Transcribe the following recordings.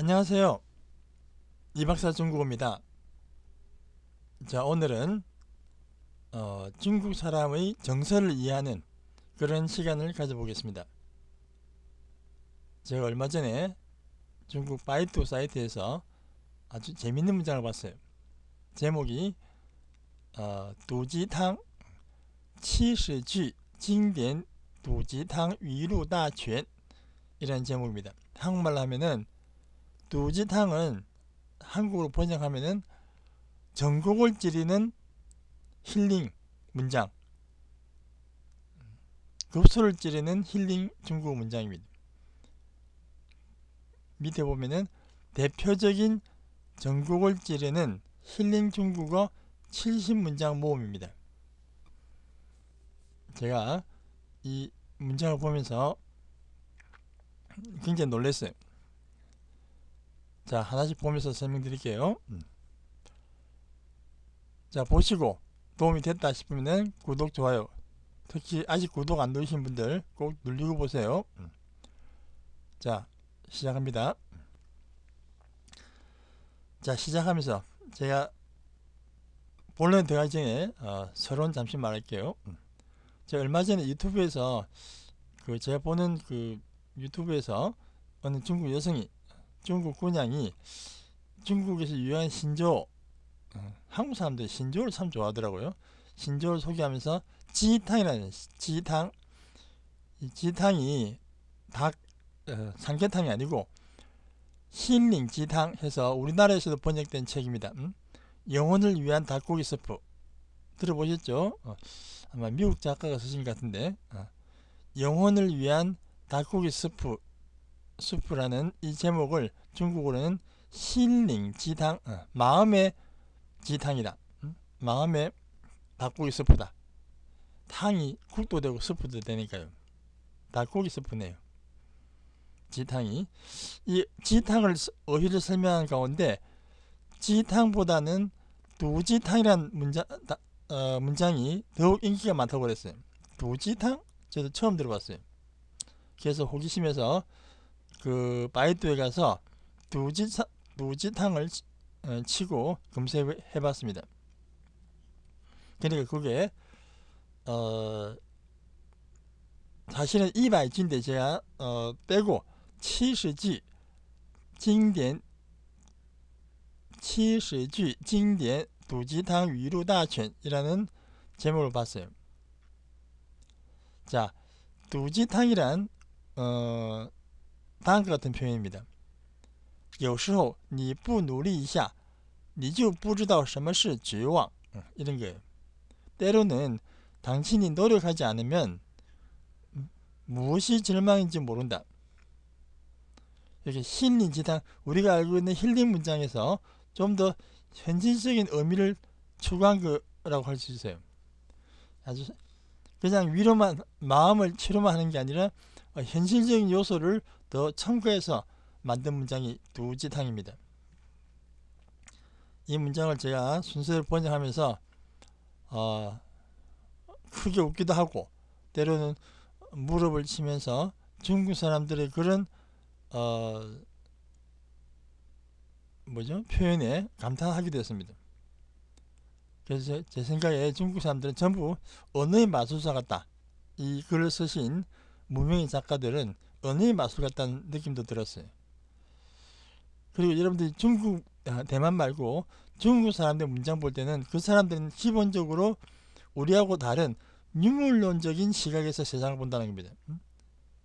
안녕하세요. 이박사 중국어입니다. 자, 오늘은 어, 중국 사람의 정서를 이해하는 그런 시간을 가져보겠습니다. 제가 얼마 전에 중국 바이트 사이트에서 아주 재밌는 문장을 봤어요. 제목이 어, 도지탕 70주 징典 도지탕 위루 다이라는 제목입니다. 한국말로 하면은 두지탕은 한국어로 번역하면은 전국을 찌르는 힐링 문장 급소를 찌르는 힐링 중국어 문장입니다. 밑에 보면은 대표적인 전국을 찌르는 힐링 중국어 70문장 모음입니다. 제가 이 문장을 보면서 굉장히 놀랐어요. 자 하나씩 보면서 설명드릴게요. 음. 자 보시고 도움이 됐다 싶으면 구독, 좋아요 특히 아직 구독 안 누르신 분들 꼭 눌리고 보세요. 음. 자 시작합니다. 자 시작하면서 제가 본론 들어가기 전에 어, 서론 잠시 말할게요. 음. 제가 얼마 전에 유튜브에서 그 제가 보는 그 유튜브에서 어느 중국 여성이 중국 군양이 중국에서 유한 신조 어, 한국 사람들이 신조를 참 좋아하더라고요. 신조를 소개하면서 지탕이라는 지탕 지탕이 닭 어, 삼계탕이 아니고 힐링 지탕 해서 우리나라에서도 번역된 책입니다. 음? 영혼을 위한 닭고기 스프 들어보셨죠? 어, 아마 미국 작가가 쓰신 것 같은데 어. 영혼을 위한 닭고기 스프 수프라는 이 제목을 중국어로는 신링 지탕, 어, 마음의 지탕이다. 음? 마음의 닭고기 수프다. 탕이 국도 되고 수프도 되니까요. 닭고기 수프네요. 지탕이 이 지탕을 어휘를 설명한 가운데 지탕보다는 두지탕이란 문장 어, 문장이 더욱 인기가 많다고 그랬어요. 두지탕 저도 처음 들어봤어요. 그래서 호기심에서 그 바이두에 가서 두지사, 두지탕을 어, 치고 검색해봤습니다. 그러니까 그게 어, 사실은 이바이인데 제가 어, 빼고 70지 징典 70지 징典 두지탕 위로다전이라는 제목을 봤어요. 자, 두지탕이란 어, 다음과 같은 표현입니다. 有时候你不努力一下你就不知道什么是绝望 어, 이런 거예요. 때로는 당신이 노력하지 않으면 무엇이 절망인지 모른다. 이렇게 힐링 지단 우리가 알고 있는 힐링 문장에서 좀 더 현실적인 의미를 추구한 거라고 할 수 있어요. 아주 그냥 위로만 마음을 치료만 하는 게 아니라 현실적인 요소를 더 참고해서 만든 문장이 두 지탕입니다. 이 문장을 제가 순서를 번역하면서 어, 크게 웃기도 하고 때로는 무릎을 치면서 중국 사람들의 그런 어, 뭐죠 표현에 감탄하기도 했습니다. 그래서 제 생각에 중국 사람들은 전부 언어의 마술사 같다. 이 글을 쓰신 무명의 작가들은 언어의 마술 같다는 느낌도 들었어요. 그리고 여러분들이 중국, 아, 대만 말고 중국 사람들 문장 볼 때는 그 사람들은 기본적으로 우리하고 다른 유물론적인 시각에서 세상을 본다는 겁니다. 음?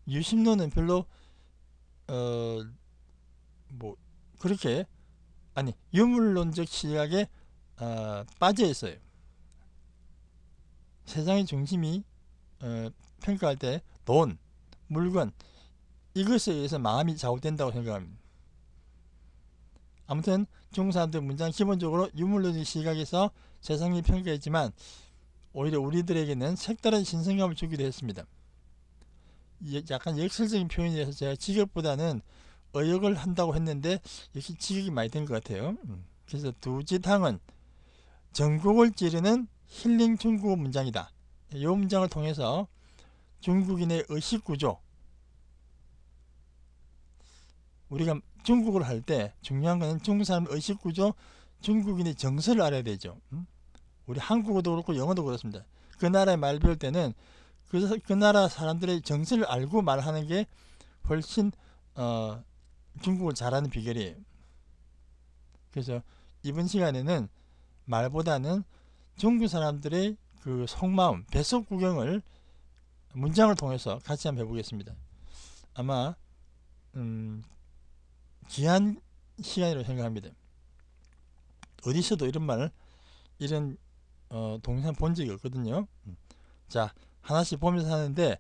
유심론은 별로 어뭐 그렇게 아니 유물론적 시각에 어, 빠져 있어요. 세상의 중심이 어, 평가할 때 돈, 물건, 이것에 의해서 마음이 좌우된다고 생각합니다. 아무튼 중국 사람들 문장 기본적으로 유물론의 시각에서 세상을 평가했지만 오히려 우리들에게는 색다른 신선감을 주기도 했습니다. 약간 역설적인 표현이라서 제가 직역보다는 의역을 한다고 했는데 역시 직역이 많이 된 것 같아요. 음. 그래서 두지탕은 전국을 찌르는 힐링 중국 문장이다. 이 문장을 통해서 중국인의 의식구조, 우리가 중국을 할때 중요한 것은 중국 사람 의식 구조, 중국인의 정서를 알아야 되죠. 우리 한국어도 그렇고 영어도 그렇습니다. 그 나라의 말 배울 때는 그, 그 나라 사람들의 정서를 알고 말하는 게 훨씬 어, 중국을 잘하는 비결이에요. 그래서 이번 시간에는 말보다는 중국 사람들의 그 속마음, 뱃속 구경을 문장을 통해서 같이 한번 해보겠습니다. 아마 음, 귀한 시간이라고 생각합니다. 어디서도 이런 말 이런 어, 동영상 본 적이 없거든요. 자 하나씩 보면서 하는데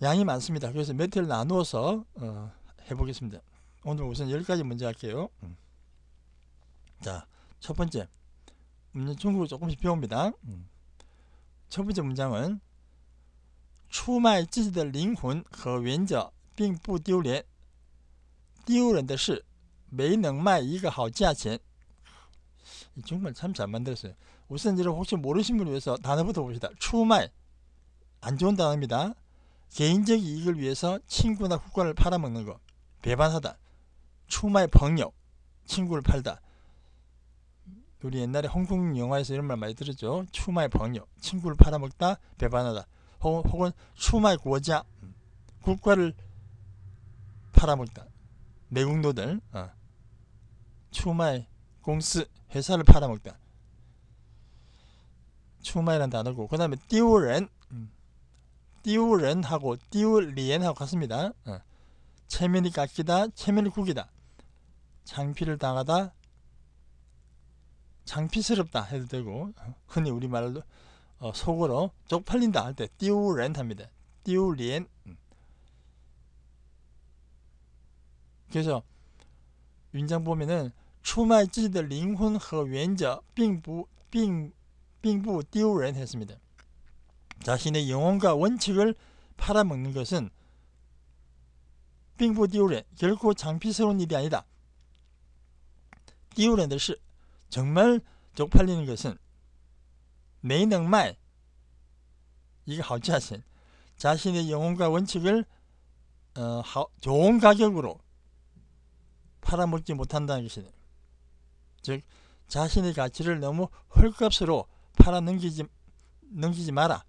양이 많습니다. 그래서 몇 회를 나누어서 어, 해보겠습니다. 오늘 우선 10가지 문제 할게요. 자, 첫 번째. 문제 중국어 조금씩 배웁니다. 첫 번째 문장은 추마의 지지들 링혼和原者并不丢脸 丢人的是没能卖一个好价钱. 정말 참잘 만들었어요. 우선지를 혹시 모르신 분을 위해서 단어부터 봅시다. 추卖안 좋은 단어입니다. 개인적 이익을 위해서 친구나 후관을 팔아먹는 거 배반하다. 추마의 병 친구를 팔다. 우리 옛날에 홍콩 영화에서 이런 말 많이 들었죠. 추마의 병 친구를 팔아먹다 배반하다. 혹은, 혹은 추마의 고자 국가를 팔아먹다. 내국노들 어, 추마이 공스 회사를 팔아먹다 추마이란 단어고 그 다음에 띠우렌 음, 띠우렌하고 띠우리엔하고 같습니다 어, 체면이 깎이다 체면이 구기다 장피를 당하다 장피스럽다 해도 되고 어, 흔히 우리말로 어, 속으로 쪽팔린다 할때 띠우렌 합니다 띠우리엔 음. 그래서 윤장 보면은 出卖自己的灵魂和原则并不并并不丢人 했습니다. 자신의 영혼과 원칙을 팔아먹는 것은 빙부 디오렌 결코 장피스러운 일이 아니다. 디오렌的事 정말 쪽팔리는 것은 매능말 이거 好자신 자신의 영혼과 원칙을 어, 좋은 가격으로 팔아먹지 못한다는 것이니 즉 자신의 가치를 너무 헐값으로 팔아넘기지 넘기지 마라.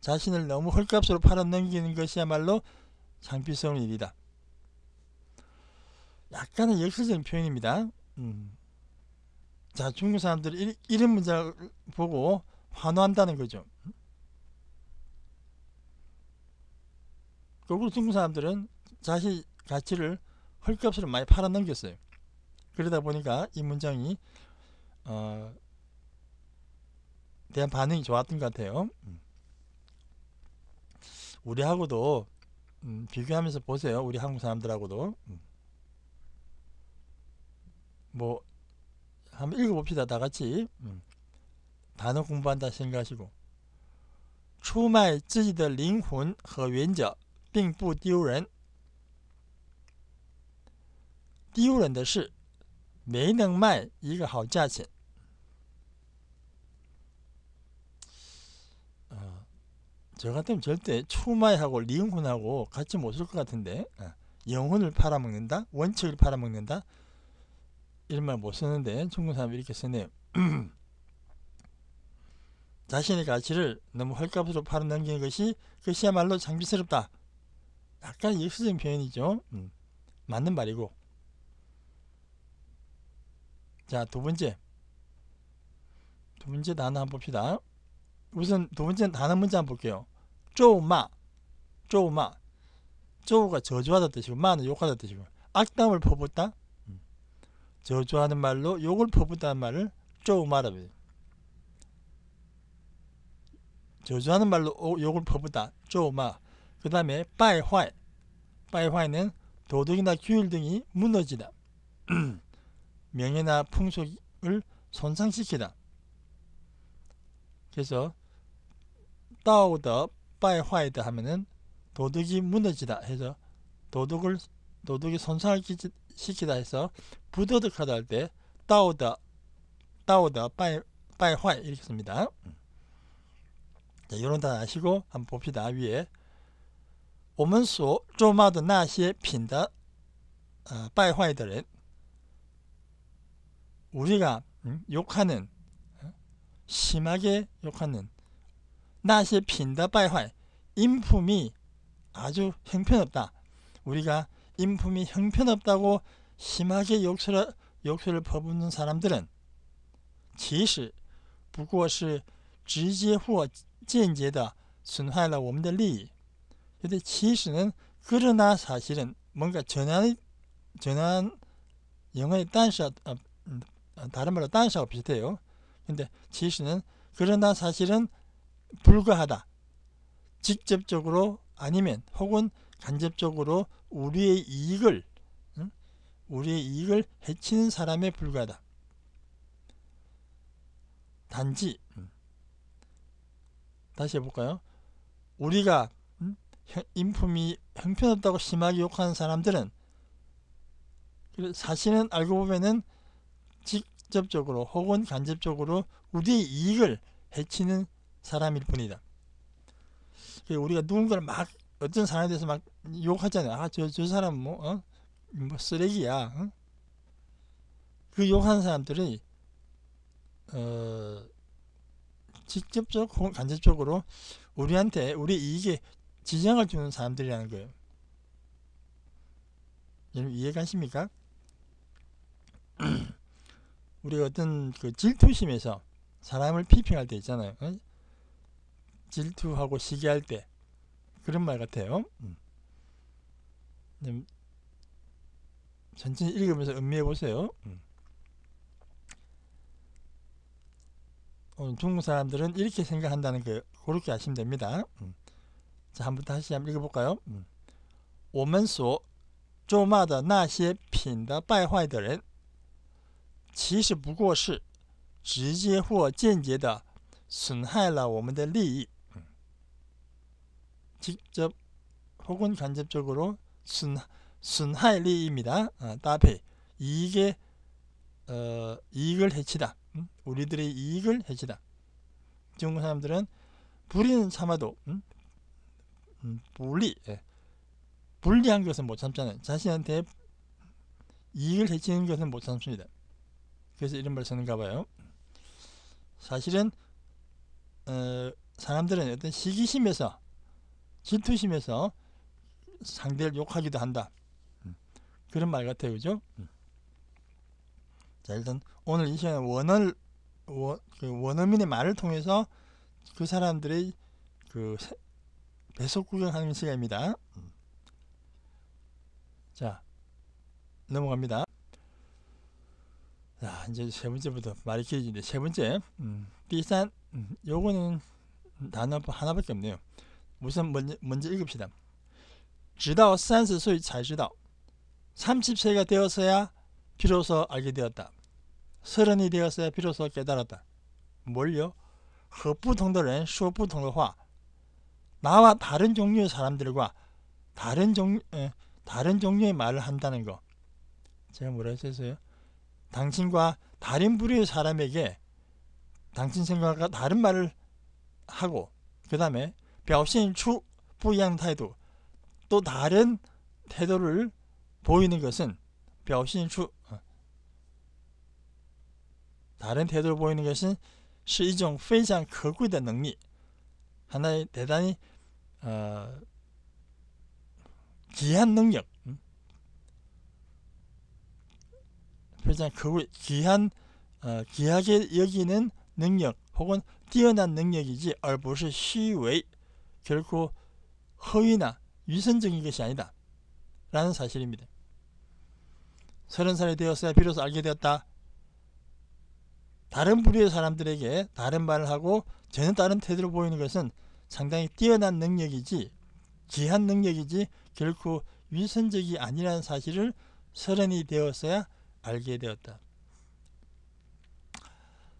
자신을 너무 헐값으로 팔아넘기는 것이야말로 장피스러운 일이다. 약간의 역설적인 표현입니다. 음. 자, 중국 사람들이 이런 문장을 보고 환호한다는 거죠. 거꾸로 음. 중국 사람들은 자신 가치를 헐값으로 많이 팔아넘겼어요. 그러다 보니까 이 문장이 어, 대한 반응이 좋았던 것 같아요. 음. 우리하고도 음, 비교하면서 보세요. 우리 한국 사람들하고도 음. 뭐 한번 읽어봅시다. 다 같이 음. 단어 공부한다 생각하시고 出卖自己的灵魂和原则并不丢人。 丢人的是没能卖一个好价钱。어, 저 같으면 절대 추마하고 리은하고 같이 못 쓸 것 같은데 어, 영혼을 팔아먹는다? 원칙을 팔아먹는다? 이런 말못 쓰는데 중국 사람이 이렇게 쓰네요. 자신의 가치를 너무 헐값으로 팔아넘기는 것이 그것이야말로 장비스럽다. 약간 익숙한 표현이죠. 음, 맞는 말이고 자, 두 번째. 두 번째 단어 한번 봅시다. 우선 두 번째 단어 문제 한번 볼게요. 쪼마. 쪼마. 쪼가 저주하다 뜻이고 마는 욕하다 뜻이고 악담을 퍼붓다. 음. 저주하는 말로 욕을 퍼붓다는 말을 쪼마라고 해요. 저주하는 말로 욕을 퍼붓다. 쪼마. 그 다음에 빠이화이. 빠이화이는 도둑이나 규율 등이 무너지다. 명예나 풍속을 손상시키다. 그래서 다오더 빠이 하면은 도덕이 무너지다 해서 도덕을 도덕이 손상 시키다 해서 부도덕하다 할 때 다오더 다오더 이렇게 씁니다. 자, 이런 단어 아시고 한번 봅시다. 위에 我们所咒骂的那些品德，呃，败坏的人， 우리가 욕하는 심하게 욕하는 나시 핀다바이활 인품이 아주 형편없다. 우리가 인품이 형편없다고 심하게 욕설을, 욕설을 퍼붓는 사람들은 지시 不过是直接或间接的损害了我们的利益. 근데 지시는 그러나 사실은 뭔가 전환 전환 영어의 단서 어, 다른 말로 딴샤와 비슷해요. 근데 지시는 그러나 사실은 불가하다. 직접적으로 아니면 혹은 간접적으로 우리의 이익을 우리의 이익을 해치는 사람에 불과하다. 단지 음. 다시 해볼까요? 우리가 음? 인품이 형편없다고 심하게 욕하는 사람들은 그 사실은 알고 보면 직접적으로 혹은 간접적으로 우리의 이익을 해치는 사람일 뿐이다. 우리가 누군가를 막 어떤 사람에 대해서 막 욕하잖아요. 아, 저, 저 사람 뭐, 어? 뭐 쓰레기야. 어? 그 욕하는 사람들이, 어, 직접적 혹은 간접적으로 우리한테, 우리 이익에 지장을 주는 사람들이라는 거예요. 여러분 이해 가십니까? 우리가 어떤 그 질투심에서 사람을 피평할 때 있잖아요. 질투하고 시기할 때 그런 말 같아요. 음. 음. 천천 읽으면서 음미해 보세요. 음. 중국 사람들은 이렇게 생각한다는 거 그렇게 아시면 됩니다. 음. 자, 한번 다시 한번 읽어볼까요? 我们所咒骂的那些品德败坏的人 음. 其实不过是直接或间接的损害了我们的利益。 직접 혹은 간접적으로 순, 순하의 리입니다. 아, 어, 따페 이익에 어, 이익을 해치다. 음? 우리들의 이익을 해치다. 중국 사람들은 불이는 참아도 음? 음, 불리 예. 불리한 것은 못 참잖아요. 자신한테 이익을 해치는 것은 못 참습니다. 그래서 이런 말을 쓰는가 봐요. 사실은 어, 사람들은 어떤 시기심에서 질투심에서 상대를 욕하기도 한다. 음. 그런 말 같아요. 그죠? 음. 자 일단 오늘 이 시간에 원을 원, 그 원어민의 말을 통해서 그 사람들의 그 배속 구경하는 시간입니다. 음. 자 넘어갑니다. 자, 이제 세 번째부터 말이 길어지는데 세 번째 비싼 음, 음, 요거는 단어 뭐 하나밖에 없네요. 우선 먼저, 먼저 읽읍시다. 直到三十岁才知道. 30세가 되어서야 비로소 알게 되었다. 서른이 되어서야 비로소 깨달았다. 뭘요? 和不同的人说不同的话. 나와 다른 종류의 사람들과 다른 종 에, 다른 종류의 말을 한다는 거. 제가 뭐라 했어요 당신과 다른 부류의 사람에게 당신 생각과 다른 말을 하고 그 다음에 벼신 추 부양 태도 또 다른 태도를 보이는 것은 벼신 추 어, 다른 태도를 보이는 것은 是一种 회장 可贵의 능력 하나의 대단히 어, 귀한 능력 그래서 그걸 귀한 어, 귀하게 여기는 능력 혹은 뛰어난 능력이지 얼보시 시웨이 결코 허위나 위선적인 것이 아니다 라는 사실입니다. 서른 살이 되었어야 비로소 알게 되었다. 다른 부류의 사람들에게 다른 말을 하고 전혀 다른 태도를 보이는 것은 상당히 뛰어난 능력이지 기한 능력이지 결코 위선적이 아니라는 사실을 서른이 되었어야 알게 되었다.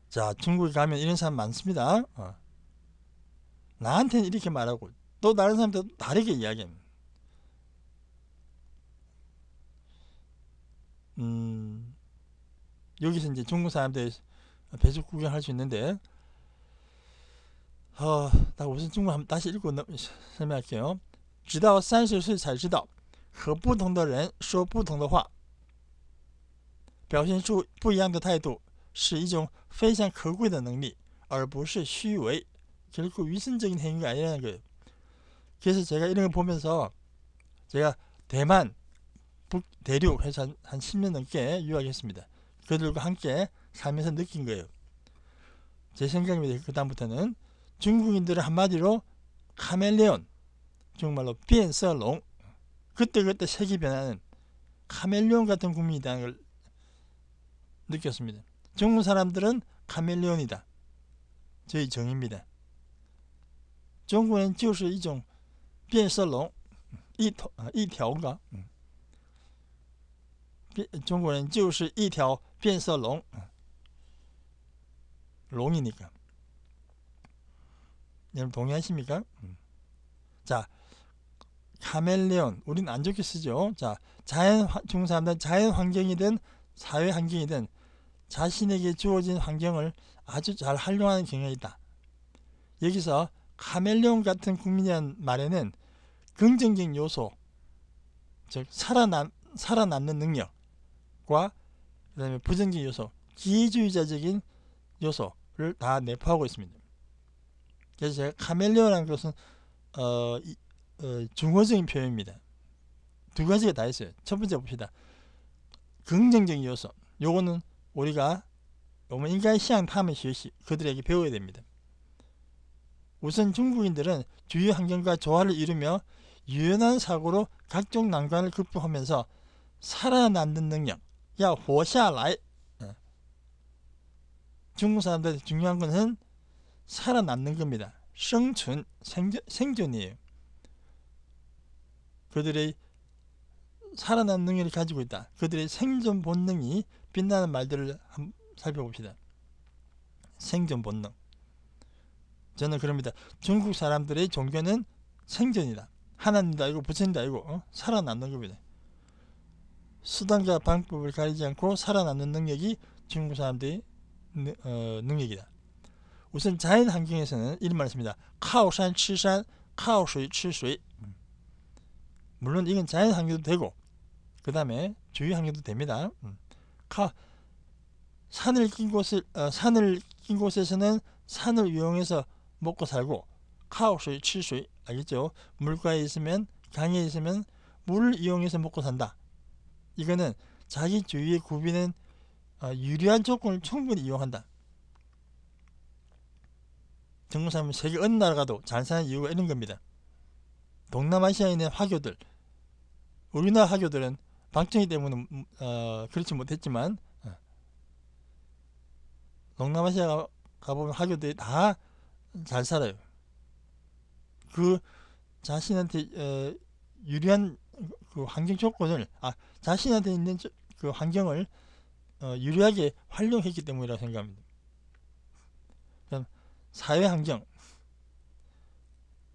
자, 중국에 가면 이런 사람 많습니다. 어. 나한테는 이렇게 말하고 또 다른 사람한테 다르게 이야기합니다. 음, 여기서 이제 중국 사람들 배속 구경할 수 있는데, 어, 나 우선 중국 한번 다시 읽고 설명할게요. 直到三十岁才知道，和不同的人说不同的话，表现出不一样的态度是一种非常可贵的能力，而不是虚伪. 결코 위선적인 행위가 아니라는 거예요. 그래서 제가 이런 걸 보면서 제가 대만 북 대륙 회사 한, 10년 넘게 유학했습니다. 그들과 함께 살면서 느낀 거예요. 제 생각입니다. 그 다음부터는 중국인들은 한마디로 카멜레온, 정말로 비서롱 그때그때 색이 변하는 카멜레온 같은 국민이라는 걸 느꼈습니다. 중국 사람들은 카멜레온이다. 저희 정입니다. 중국은 就是一种变色龙一头一 중국은 就是一条变色龙. 롱이니까. 여러분 동의하십니까? 음. 자, 카멜레온. 우린 안 좋게 쓰죠. 자, 자연 중국 사람들 자연 환경이든 사회 환경이든 자신에게 주어진 환경을 아주 잘 활용하는 경향이다. 여기서 카멜레온 같은 국민이란 말에는 긍정적인 요소, 즉 살아남, 살아남는 능력과 그다음에 부정적인 요소, 기회주의자적인 요소를 다 내포하고 있습니다. 그래서 제가 카멜레온이라는 것은 어, 어, 중어적인 표현입니다. 두 가지가 다 있어요. 첫 번째 봅시다. 긍정적인 요소. 요거는 우리가 오면 인간 시향 탐의 지식 그들에게 배워야 됩니다. 우선 중국인들은 주위 환경과 조화를 이루며 유연한 사고로 각종 난관을 극복하면서 살아남는 능력, 야, 호샤라 어. 중국 사람들 중요한 것은 살아남는 겁니다. 생존, 생존, 생존이에요. 그들의 살아남는 능력을 가지고 있다. 그들의 생존 본능이 빛나는 말들을 한번 살펴봅시다. 생존 본능. 저는 그럽니다. 중국 사람들의 종교는 생존이다. 하나님도 아니고 부처님도 아니고 어? 살아남는 겁니다. 수단과 방법을 가리지 않고 살아남는 능력이 중국 사람들의 어, 능력이다. 우선 자연 환경에서는 이런 말을 씁니다. 카오산 치산, 카오수이 치수이. 음. 물론 이건 자연 환경도 되고 그 다음에 주위 환경도 됩니다. 음. 가 산을 낀 곳을 어, 산을 낀 곳에서는 산을 이용해서 먹고 살고 카오수의 칠수의 알겠죠? 물가에 있으면 강에 있으면 물을 이용해서 먹고 산다. 이거는 자기 주위의 구비는 어, 유리한 조건을 충분히 이용한다. 정상은 세계 어느 나라 가도 잘 사는 이유가 이런 겁니다. 동남아시아에 있는 화교들 우리나라 화교들은 방청이 때문에 음, 어, 그렇지 못했지만 어. 동남아시아 가보면 학교들이 다잘 살아요. 그 자신한테 어, 유리한 그 환경 조건을 아 자신한테 있는 저, 그 환경을 어, 유리하게 활용했기 때문이라고 생각합니다. 사회 환경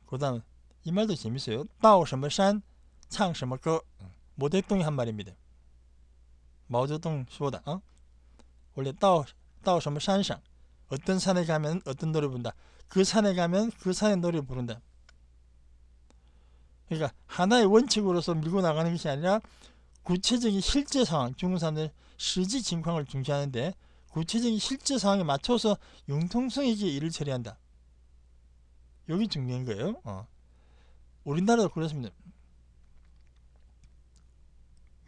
그다음 이 말도 재밌어요. 到什么山唱什么歌。 모택동이 한 말입니다. 마오쩌둥 说다 어? 원래 따오 따오 什么山 어떤 산에 가면 어떤 노래 부른다. 그 산에 가면 그 산의 노래 부른다. 그러니까 하나의 원칙으로서 밀고 나가는 것이 아니라 구체적인 실제 상황, 중국 사 실지 진황을 중시하는데 구체적인 실제 상황에 맞춰서 융통성 있게 일을 처리한다. 여기 중요한 거예요. 어. 우리나라도 그렇습니다.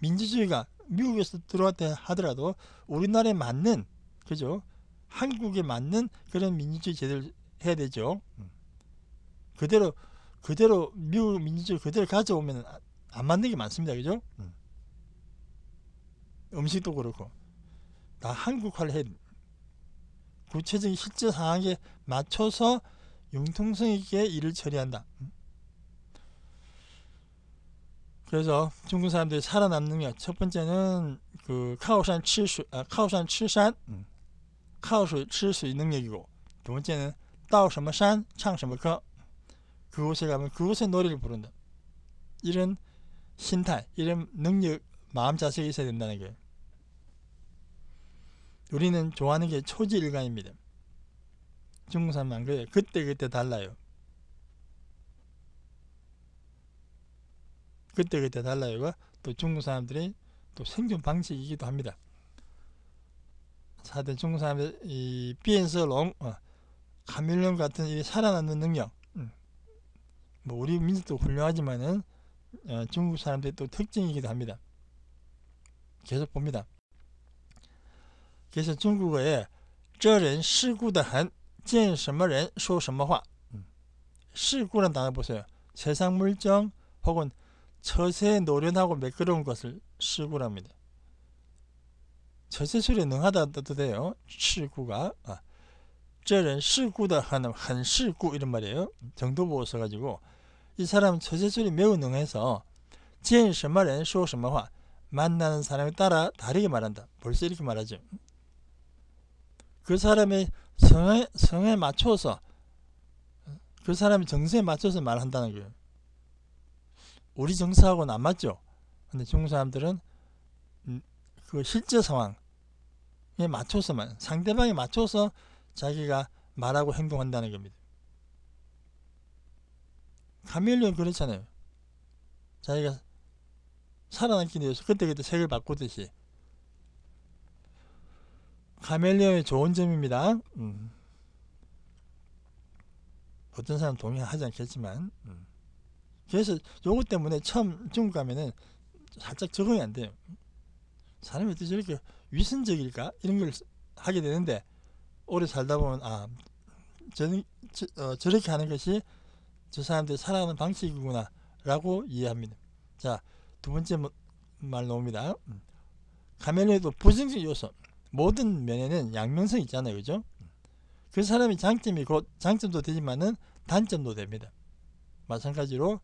민주주의가 미국에서 들어왔다 하더라도 우리나라에 맞는 그죠? 한국에 맞는 그런 민주주의 제도를 해야 되죠. 음. 그대로 그대로 미국 민주주의 그대로 가져오면 안 맞는 게 많습니다. 그죠? 음. 음식도 그렇고 다 한국화를 해 구체적인 실제 상황에 맞춰서 융통성 있게 일을 처리한다. 음? 그래서 중국 사람들이 살아남는 것첫 번째는 그 카오산 칠수 아 카오산 칠산 음, 카오수 칠수 능력이고 두 번째는 따오什么산 창什么科 그곳에 가면 그곳의 노래를 부른다. 이런 신탈, 이런 능력, 마음 자세가 있어야 된다는 게 우리는 좋아하는 게 초지일관입니다. 중국 사람은 안 그래요. 그때그때 그때 달라요. 그때그때 달라요또 중국 사람들이 또 생존 방식이기도 합니다. 사대 중국 사람들 이 비엔서롱 어, 가밀령 같은 이 살아남는 능력 음. 뭐 우리 민족도 훌륭하지만은 어, 중국 사람들의 또 특징이기도 합니다. 계속 봅니다. 그래서 중국어에 저런 시구다한 见什么人说什么话시구란 음. 단어 보세요. 세상 물정 혹은 처세에 노련하고 매끄러운 것을 시구랍니다. 처세술에 능하다 도 돼요. 시구가 아, 저는 시구다 하는 한시구 이런 말이에요. 정도 보고서 가지고 이 사람 처세술이 매우 능해서 진什么人 说什么话 만나는 사람에 따라 다르게 말한다. 벌써 이렇게 말하죠. 그 사람의 성에, 성에 맞춰서 그 사람의 정서에 맞춰서 말한다는 거예요. 우리 정서하고는 안 맞죠. 근데 중국 사람들은 음, 그 실제 상황에 맞춰서만 상대방에 맞춰서 자기가 말하고 행동한다는 겁니다. 카멜레온 그렇잖아요. 자기가 살아남기 위해서 그때그때 색을 바꾸듯이 카멜레온의 좋은 점입니다. 음. 어떤 사람 동의하지 않겠지만 음. 그래서 요거 때문에 처음 중국 가면은 살짝 적응이 안 돼요. 사람이 어떻게 저렇게 위선적일까? 이런 걸 하게 되는데 오래 살다 보면 아 저, 저, 어, 저렇게 하는 것이 저 사람들이 살아가는 방식이구나 라고 이해합니다. 자, 두 번째 뭐, 말 나옵니다. 음. 가면에도 부정적 요소 모든 면에는 양면성 있잖아요. 그죠? 그 사람이 장점이 곧 장점도 되지만은 단점도 됩니다. 마찬가지로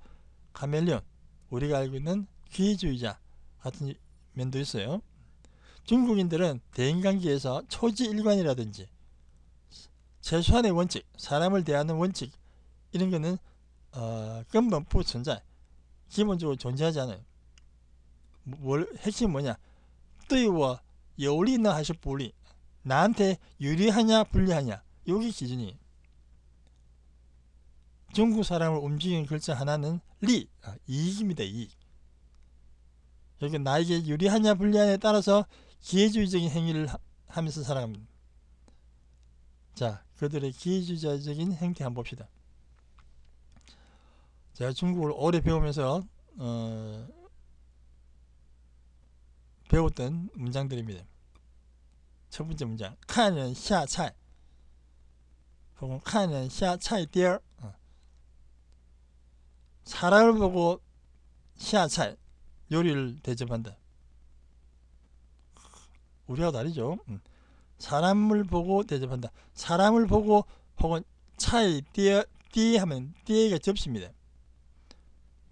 카멜리온 우리가 알고 있는 귀주의자 같은 면도 있어요. 중국인들은 대인관계에서 초지일관이라든지 최소한의 원칙, 사람을 대하는 원칙 이런 거는 어, 근본 부존재 기본적으로 존재하지 않아요. 뭘, 핵심 뭐냐? 对我有利呢还是不利？나한테 유리하냐 불리하냐? 여기 기준이 중국 사람을 움직이는 글자 하나는 리, 아, 이익입니다. 이익. 여기 나에게 유리하냐 불리하냐에 따라서 기회주의적인 행위를 하, 하면서 살아갑니다. 자, 그들의 기회주의적인 행태 한번 봅시다. 제가 중국을 오래 배우면서 어, 배웠던 문장들입니다. 첫 번째 문장, 칸은 샤 차이 혹은 칸은 샤 차이 띠얼 사람을 보고 시아찰 요리를 대접한다. 우리와 다르죠. 음. 사람을 보고 대접한다. 사람을 보고 혹은 차에 띠에, 띠 하면 띠에가 접시입니다.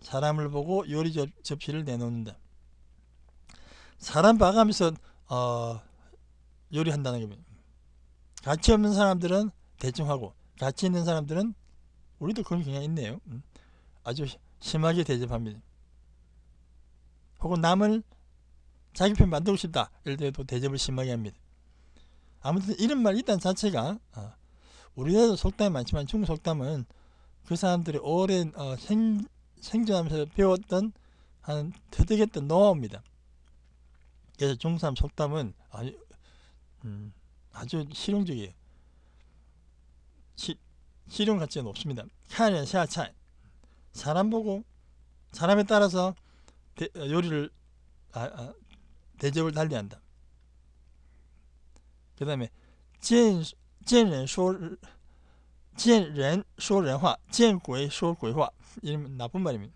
사람을 보고 요리 접, 접시를 내놓는다. 사람 봐가면서 어, 요리한다는 겁 가치 없는 사람들은 대충 하고 가치 있는 사람들은 우리도 그런 경향이 있네요. 음. 아주 심하게 대접합니다. 혹은 남을 자기 편 만들고 싶다. 이럴 때도 대접을 심하게 합니다. 아무튼 이런 말 일단 자체가 어, 우리나라도 속담이 많지만 중국 속담은 그 사람들이 오랜 어, 생, 생존하면서 배웠던 한 터득했던 노하우입니다. 그래서 중국 사람 속담은 아주, 음, 아주 실용적이에요. 실용 가치가 높습니다. 카렌 샤차 사람 보고 사람에 따라서 대, 어, 요리를 아, 아, 대접을 달리한다. 그 다음에 진 진은 说见人说人话见鬼说鬼话 이런 나쁜 말입니다.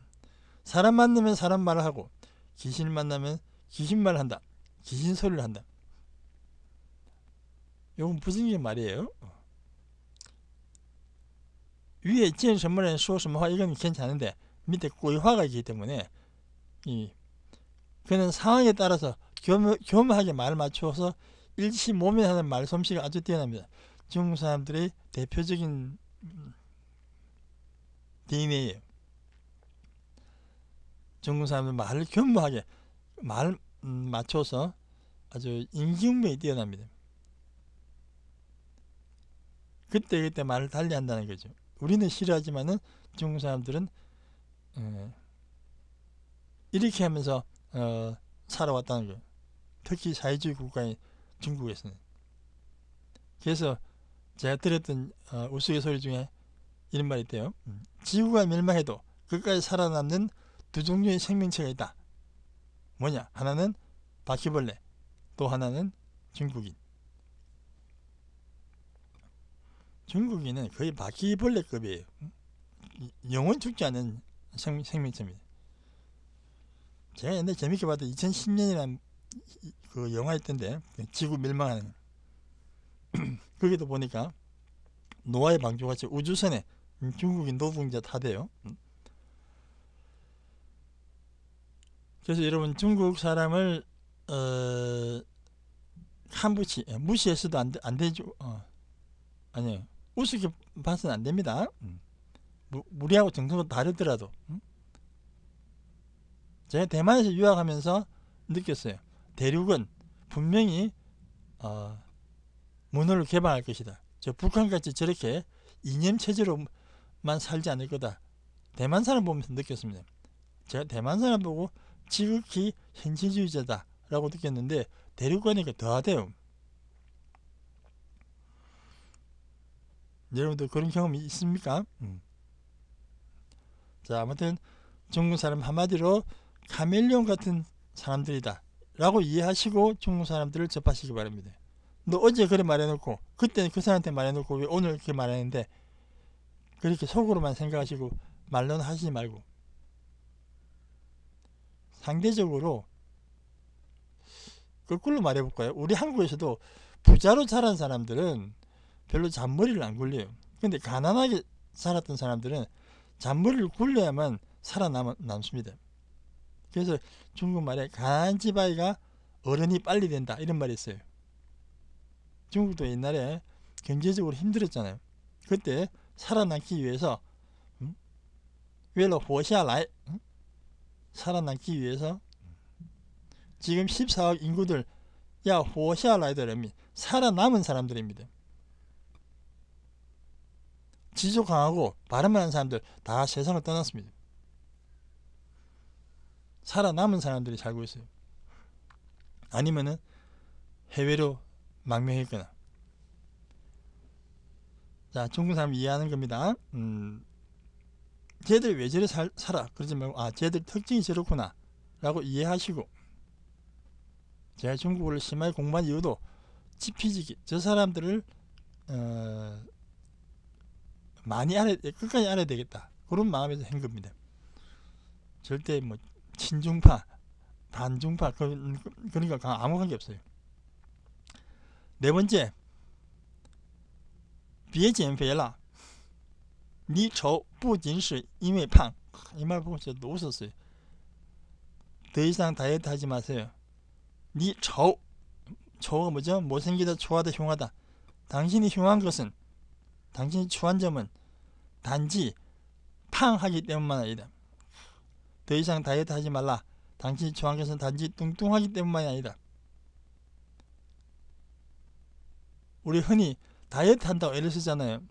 사람 만나면 사람 말을 하고 귀신 만나면 귀신 말을 한다. 귀신 소리를 한다. 이건 무슨 말이에요? 위에 있는 선물에 소스모화 이건 괜찮은데 밑에 고유화가 있기 때문에 이 그는 상황에 따라서 겸, 묘하게말을 맞추어서 일시 몸에 하는 말솜씨가 아주 뛰어납니다. 중국 사람들의 대표적인 DNA예요. 중국 사람들 말을 겸허하게말 음, 맞춰서 아주 인기응변이 뛰어납니다. 그때 그때 말을 달리한다는 거죠. 우리는 싫어하지만은 중국 사람들은 음, 이렇게 하면서 어, 살아왔다는 거예요. 특히 사회주의 국가인 중국에서는. 그래서 제가 들었던 어, 우스갯소리 중에 이런 말이 있대요. 음. 지구가 멸망해도 끝까지 살아남는 두 종류의 생명체가 있다. 뭐냐? 하나는 바퀴벌레, 또 하나는 중국인. 중국인은 거의 바퀴벌레급이에요. 영원 죽지 않은 생, 생명체입니다. 제가 옛날 재밌게 봤던 2010년이란 그 영화 있던데 그 지구 멸망하는 거기도 보니까 노아의 방주같이 우주선에 중국인 노동자 타대요. 그래서 여러분 중국 사람을 어, 한부치 무시해서도 안, 안 되죠. 어. 아니에요. 우습게 봐서는 안 됩니다. 우리하고 음. 정서가 다르더라도. 음? 제가 대만에서 유학하면서 느꼈어요. 대륙은 분명히 어, 문호를 개방할 것이다. 저 북한같이 저렇게 이념 체제로만 살지 않을 거다. 대만 사람 보면서 느꼈습니다. 제가 대만 사람 보고 지극히 현실주의자다라고 느꼈는데 대륙 가니까 더하대요. 여러분들 그런 경험이 있습니까? 음. 자, 아무튼 중국 사람 한마디로 카멜리온 같은 사람들이다. 라고 이해하시고 중국 사람들을 접하시기 바랍니다. 너 어제 그래 말해놓고 그때그 사람한테 말해놓고 왜 오늘 이렇게 말하는데 그렇게 속으로만 생각하시고 말로는 하지 말고 상대적으로 거꾸로 말해볼까요? 우리 한국에서도 부자로 자란 사람들은 별로 잔머리를 안 굴려요. 근데 가난하게 살았던 사람들은 잔머리를 굴려야만 살아남습니다. 그래서 중국말에 가난한 집아이가 어른이 빨리 된다 이런 말이 있어요. 중국도 옛날에 경제적으로 힘들었잖아요. 그때 살아남기 위해서 음? 왜로 호시아라이 음? 살아남기 위해서 지금 14억 인구들 야 호시아라이들은 살아남은 사람들입니다. 지조 강하고 바람 많은 사람들 다 세상을 떠났습니다. 살아남은 사람들이 살고 있어요. 아니면은 해외로 망명했거나. 자, 중국 사람 이해하는 겁니다. 음, 쟤들 왜 저래 살, 살아? 그러지 말고, 아, 쟤들 특징이 저렇구나. 라고 이해하시고, 제가 중국어를 심하게 공부한 이유도 지피지기, 저 사람들을, 어, 많이 알아야 끝까지 알아야 되겠다 그런 마음에서 한 겁니다 절대 뭐 친중파 반중파 그런, 그러니까 그 아무 관계 없어요 네 번째 别减肥了你丑不仅是因为胖이말 보고 진짜 웃었어요 더 이상 다이어트 하지 마세요 니丑 네, 가 뭐죠? 못생기다, 좋아하다, 흉하다. 당신이 흉한 것은 당신이 추한 점은 단지 탕 하기 때문만 아니다. 더 이상 다이어트 하지 말라. 당신이 추한 점은 단지 뚱뚱하기 때문만이 아니다. 우리 흔히 다이어트 한다고 애를 쓰잖아요.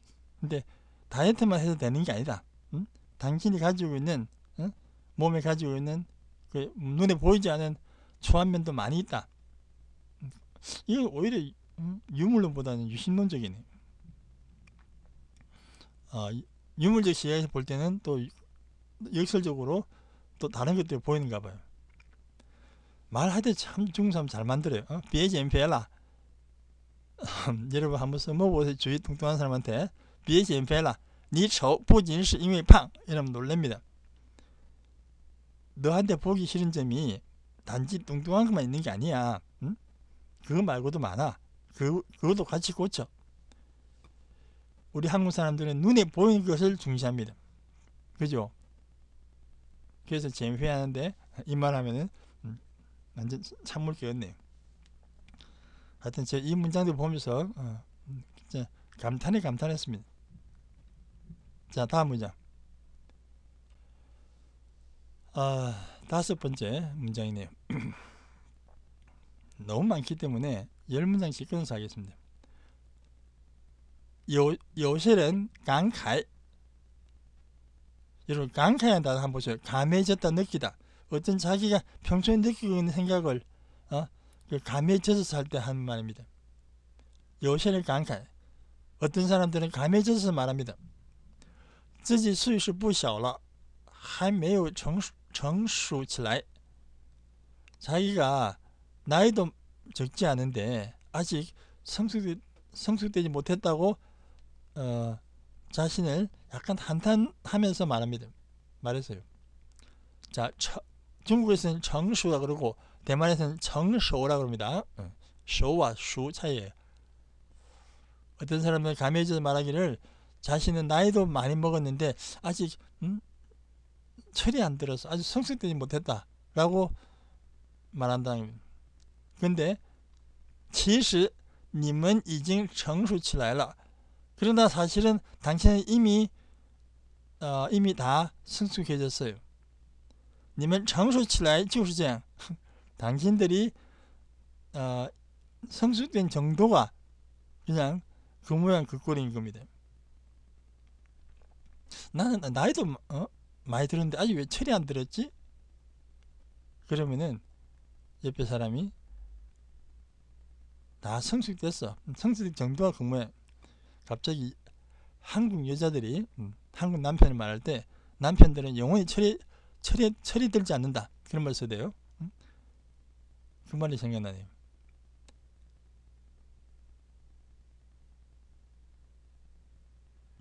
근데 다이어트만 해도 되는 게 아니다. 응? 당신이 가지고 있는 응? 몸에 가지고 있는 그 눈에 보이지 않은 초한면도 많이 있다. 이거 오히려 유물론보다는 유신론적이네. 어, 유물적 시야에서 볼 때는 또 역설적으로 또 다른 것들이 보이는가 봐요. 말하되 참 중국 잘 만들어요. 어? 비에지 엠페라 여러분 한번 써먹어보세요. 주위 뚱뚱한 사람한테 비에지 엠페라 니丑不仅是因为胖 이러면 놀랍니다. 너한테 보기 싫은 점이 단지 뚱뚱한 것만 있는 게 아니야. 응? 그거 말고도 많아. 그, 그것도 같이 고쳐. 우리 한국 사람들은 눈에 보이는 것을 중시합니다. 그죠? 그래서 재회하는데 이 말하면은 음, 완전 찬물 끼었네요. 하여튼 제이 문장도 보면서 어, 진짜 감탄에 감탄했습니다. 자 다음 문장. 아 다섯 번째 문장이네요. 너무 많기 때문에 열 문장씩 끊어서 하겠습니다. 有有些人感慨여러분 慨단어 한번 보세요. 감해졌다 느끼다. 어떤 자기가 평소에 느끼고 있는 생각을 어? 그 감해져서 살때 하는 말입니다. 요새는 감慨. 어떤 사람들은 감해져서 말합니다. 自己岁数不小了,还没有成熟起来. 자기가 나이도 적지 않은데 아직 성숙 성숙되지 못했다고 어, 자신을 약간 한탄하면서 말합니다. 말했어요. 자, 처, 중국에서는 정수라 그러고 대만에서는 정쇼라 그럽니다. 어, 쇼와 수 차이에 어떤 사람은 감해져 말하기를 자신은 나이도 많이 먹었는데 아직 음? 철이 안 들어서 아직 성숙되지 못했다라고 말한다. 근데 其实你们已经成熟起来了 그러나 사실은 당신은 이미 어, 이미 다 성숙해졌어요. 你们成熟起来就是这样. 당신들이 어, 성숙된 정도가 그냥 그 모양 그 꼴인 겁니다. 나는 나이도 어? 많이 들었는데 아직 왜 철이 안 들었지? 그러면은 옆에 사람이 다 성숙됐어. 성숙 정도가 그 모양. 갑자기 한국 여자들이 음, 한국 남편을 말할 때 남편들은 영원히 철이 철이 철이 들지 않는다 그런 말써대요 음? 그 말이 생각나네요.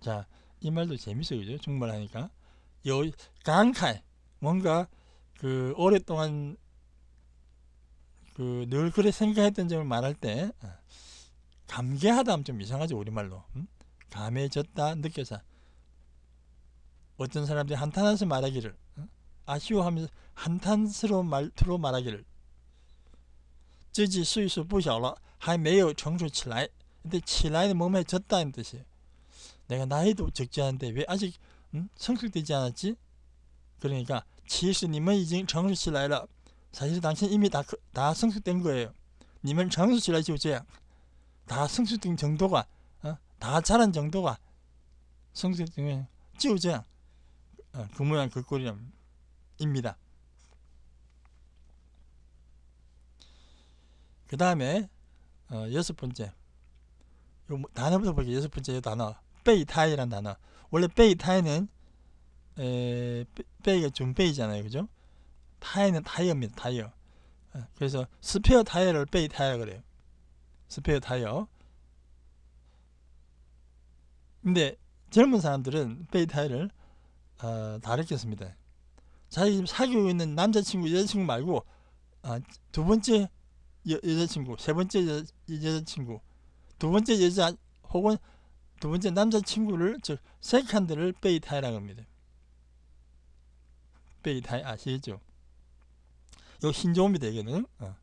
자, 이 말도 재밌어요, 그죠? 정말 하니까 여 강칼 뭔가 그 오랫동안 그 늘 그래 생각했던 점을 말할 때. 아, 감개하다 하면 좀 이상하지 우리말로 음? 감해졌다 느껴서 어떤 사람들이 한탄해서 말하기를 어? 아쉬워하면서 한탄스러운 말투로 말하기를 自己岁数不小了还没有成熟起来 근데 起来는 몸에 졌다는 뜻이에요 내가 나이도 적지 않은데 왜 아직 음? 성숙되지 않았지? 그러니까 其实你们已经成熟起来了사실 당신 이미 다, 그, 다 성숙된 거예요 你们成熟起来就这样다 성수증 정도가 어? 다 자란 정도가 성수증에 찌우자 어, 그 모양 그 꼴입니다. 그 다음에 어, 여섯 번째 요 뭐, 단어부터 볼게요. 여섯 번째 요 단어 베이타이란 단어 원래 베이타이는 베이가 좀 베이잖아요. 그죠? 타이는 타이어입니다. 타이어. 어, 그래서 스페어 타이어를 베이 타이어 그래요. 스페어 타이어 근데 젊은 사람들은 스페어 타이어를 어, 다 느꼈습니다 자기 집 사귀고 있는 남자친구 여자친구 말고 아, 두 번째 여, 여자친구 세 번째 여, 여자친구 두 번째 여자 혹은 두 번째 남자친구를 즉 세컨드를 베이타이라고 합니다. 베이타이 아시죠? 요 신조어입니다. 이거는. 어.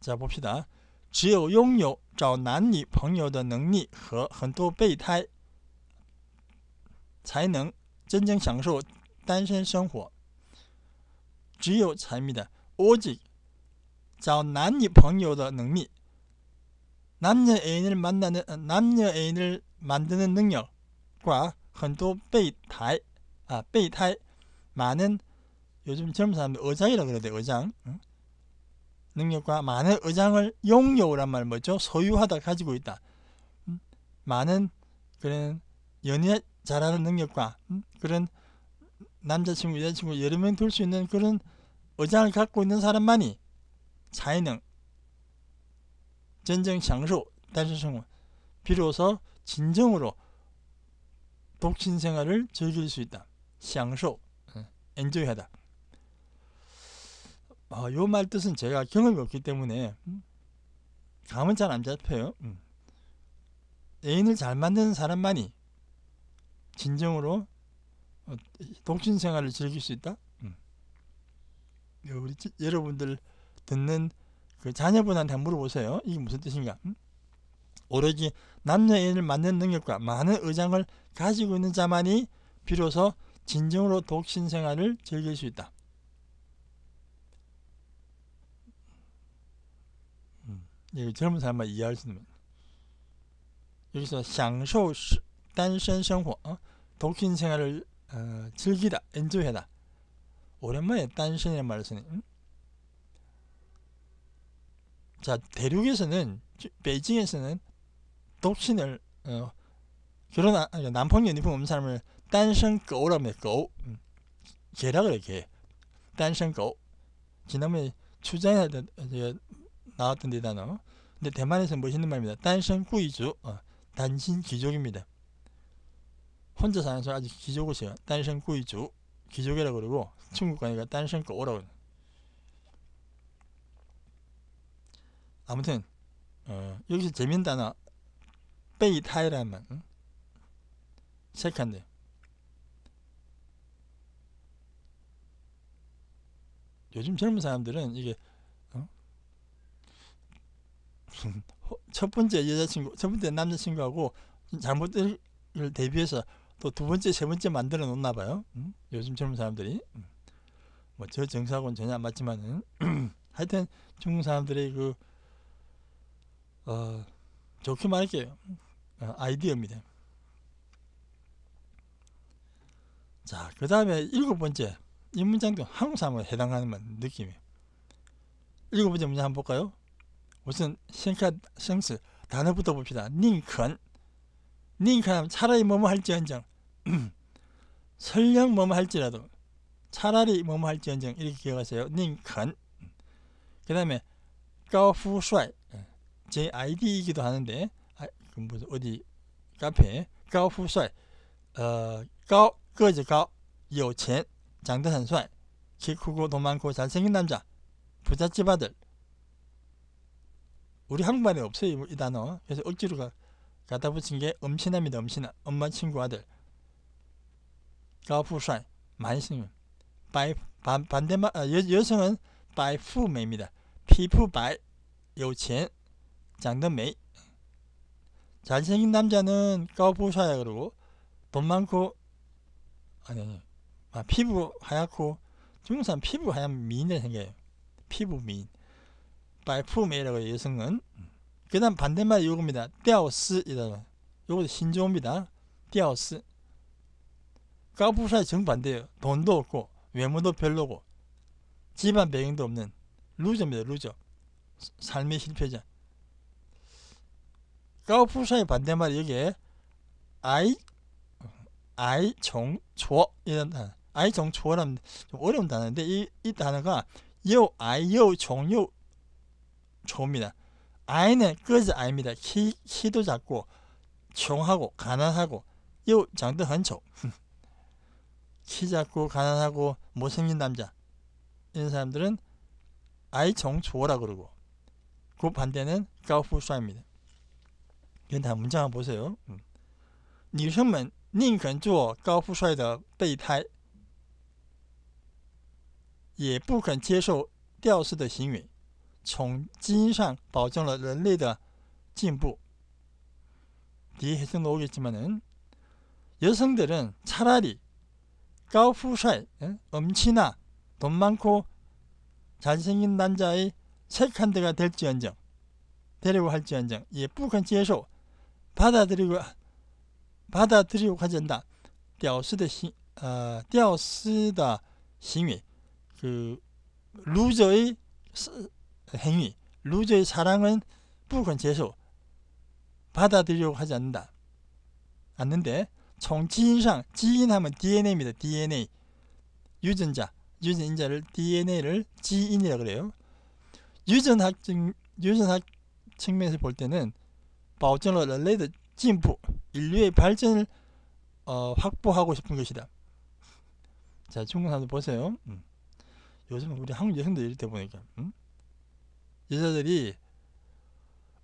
자 봅시다. 只有拥有找男女朋友的能力和很多备胎，才能真正享受单身生活。只有财迷的窝子找男女朋友的能力，男女애인을만드는男女애인을만드는능력과很多备胎啊备胎，많은요즘젊은사람들이장이라고그래도어장 능력과 많은 의장을 용요란 말 뭐죠? 소유하다 가지고 있다. 음? 많은 그런 연애 잘하는 능력과 음? 그런 남자친구, 여자친구 여러 명 둘 수 있는 그런 의장을 갖고 있는 사람만이才能 전쟁 장수 단순성은 비로소 진정으로 독신 생활을 즐길 수 있다. 장수, 엔조이하다. 어, 어, 아, 요말 뜻은 제가 경험이 없기 때문에 음, 감은 잘 안 잡혀요. 음. 애인을 잘 만드는 사람만이 진정으로 독신 어, 생활을 즐길 수 있다. 음. 네, 우리 여러분들 듣는 그 자녀분한테 물어보세요. 이게 무슨 뜻인가? 오로지 남녀 애인을 만드는 능력과 많은 의장을 가지고 있는 자만이 비로소 진정으로 독신 생활을 즐길 수 있다. 예, 젊은 사람만 이해할 수 있는 여기서享受 단身 생활 어? 독신 생활을 어, 즐기다 엔조해다 오랜만에 단신이라는 말을 쓰네 응? 자 대륙에서는 베이징에서는 독신을 어, 결혼 남편 연입 없는 사람을 단身狗라고 해요 개라 그래 개 단身狗 지난번에 추자할 나왔던데 단어. 근데 대만에서는 멋있는 말입니다. 단신 구이주 어, 단신 귀족입니다. 혼자 사는 사람 아직 귀족이세요. 단신 구이주 귀족이라고 그러고 중국 가니까 단신 꼬라고 아무튼 어, 여기서 재밌는 단어 베이타이라는 말 응? 체크한대 요즘 젊은 사람들은 이게 첫 번째 여자친구, 첫 번째 남자친구하고 잘못을 대비해서 또 두 번째, 세 번째 만들어 놓나 봐요. 음? 요즘 젊은 사람들이. 음. 뭐저 정사하고는 전혀 안 맞지만은 하여튼 중국 사람들의 그 어, 좋게 말할게요. 어, 아이디어입니다. 자, 그 다음에 일곱 번째. 이 문장도 한국 사람에 해당하는 느낌이에요. 일곱 번째 문장 한번 볼까요? 우선 생카생스 단어부터 봅시다. 닝컨 닝컨 차라리 뭐뭐 할지언정 설령 뭐뭐 할지라도 차라리 뭐뭐 할지언정 이렇게 기억하세요. 닝컨 그 다음에 까후帥제 예. 아이디이기도 하는데 아, 그 무슨 어디 카페 까후帥 어, 까오 거지 까오 요첸 장대한 帥키 크고 돈 많고 잘생긴 남자 부잣집 아들 우리 한국말에 없어요 이 단어 그래서 억지로 가, 갖다 붙인 게 엄친아입니다 엄친아 엄마 친구 아들 가부푸샤이 많이 쓰는 바이 반, 반대말 아, 여, 여성은 바이푸메입니다 피부 바이 요첸 장던메이 잘생긴 남자는 가부푸샤야 그러고 돈 많고 아니 아니 아, 피부 하얗고 중국산 피부 하얀 미인을 생겨요 피부 미인 발품이라고 해요. 여성은. 그 다음 반대말 이겁니다아오스이다 요것도 신조어입니다. 아오스 까부사의 정반대예요. 돈도 없고 외모도 별로고 집안 배경도 없는 루저입니다. 루저. 삶의 실패자. 까부사의반대말 여기에 아이 아이 종, 초 이런 단어 아이 종, 초어라는좀 어려운 단어인데 이, 이 단어가 요 아이 요 종, 요 좁니다. 아이는 끝이 아닙니다. 키, 키도 작고穷하고 가난하고 요 장도 헌초 키 작고 가난하고 못생긴 남자 이런 사람들은 아이 정조라 그러고 그 반대는 가오푸수입니다. 이건 다 문장을 보세요. 女生们宁肯做高富帅的备胎，也不肯接受吊丝的行为。 음. 从基因上保证了人类的进步 뒤에 해석 나오겠지만은 여성들은 차라리 까우푸살 엄치나 돈 많고 잘생긴 남자의 색한 데가 될지언정 되려고 할지언정 예쁘건 지에서 받아들이고 받아들이고 가진다. 屌丝的 시, 아, 屌丝그 루저의 그 행위, 루저의 사랑은 부근 재수 받아들이려고 하지 않는다. 않는데 정치인상 지인하면 DNA입니다. DNA 유전자 유전자를 DNA를 지인이라 그래요. 유전학 증 유전학 측면에서 볼 때는 바오전러 레드 진부 인류의 발전을 어, 확보하고 싶은 것이다. 자 중국 사람들 보세요. 음. 요즘 우리 한국 여성들 이럴 때 보니까 음? 여자들이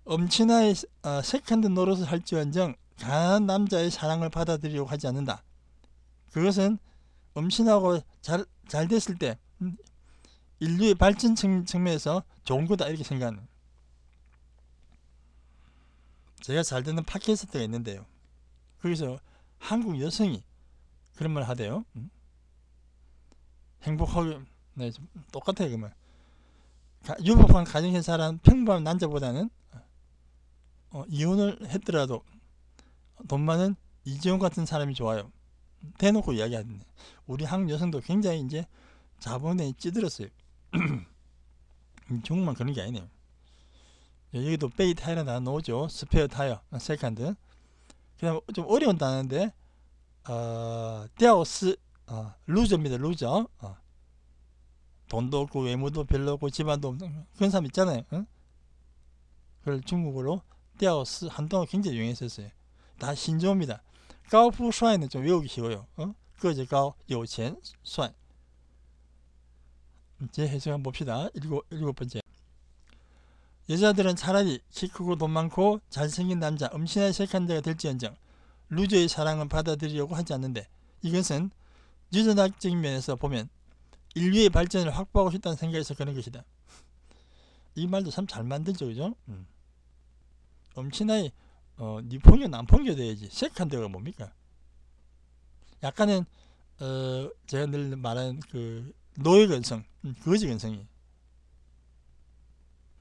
엄친아의 어, 세컨드 노릇을 할지언정 강한 남자의 사랑을 받아들이려고 하지 않는다. 그것은 엄친하고 잘, 잘 됐을 때 음, 인류의 발전 측면에서 좋은 거다 이렇게 생각하는 제가 잘되는 팟캐스트가 있는데요. 거기서 한국 여성이 그런 말 하대요. 음. 행복하고 네, 똑같아요 그러면 유복한 가정에 사는 평범한 남자보다는 어, 이혼을 했더라도 돈 많은 이지원 같은 사람이 좋아요. 대놓고 이야기하네. 우리 한국 여성도 굉장히 이제 자본에 찌들었어요. 음, 중국만 그런 게 아니네요. 예, 여기도 베이 타이어 나오죠. 스페어 타이어, 어, 세컨드. 그다음 좀 어려운 단어인데, 어, 데오스, 어, 루저입니다. 루저. 어, 돈도 없고 외모도 별로 없고 집안도 없는 그런 사람 있잖아요. 응? 그걸 중국어로 떼어스 한동안 굉장히 유행했었어요. 다신조입니다 가오푸 수아이좀 외우기 쉬워요. 어? 그 가오 요첸 수아 이제 해석 한번 봅시다. 일곱, 일곱 번째 여자들은 차라리 키 크고 돈 많고 잘생긴 남자 음신의 색한자가 될지언정 루저의 사랑은 받아들이려고 하지 않는데 이것은 유전학적인 면에서 보면 인류의 발전을 확보하고 싶다는 생각에서 그런 것이다. 이 말도 참 잘 만들죠, 그죠? 음. 엄청나게 어, 니폰교 남폰교 돼야지. 세컨 대가 뭡니까? 약간은 어, 제가 늘 말하는 그 노예 근성, 음, 거지 근성이.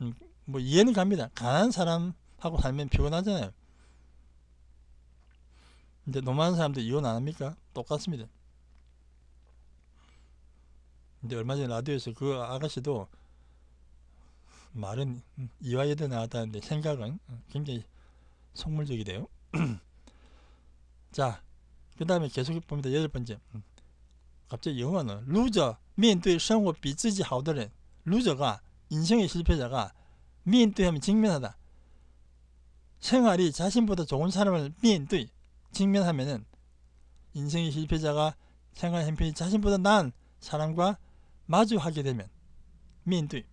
음, 뭐 이해는 갑니다. 가난한 사람하고 살면 피곤하잖아요. 근데 노만한 사람도 이혼 안 합니까? 똑같습니다. 근데 얼마 전에 라디오에서 그 아가씨도 말은 이화여대 나왔다는데 생각은 굉장히 속물적이래요. 자, 그 다음에 계속 봅니다. 여덟 번째. 갑자기 영어는 루저, 면대 생활 비지己好的人 루저가 인생의 실패자가 면대하면 직면하다. 생활이 자신보다 좋은 사람을 면대 직면하면은 인생의 실패자가 생활 형편이 자신보다 나은 사람과 마주하게 되면 面对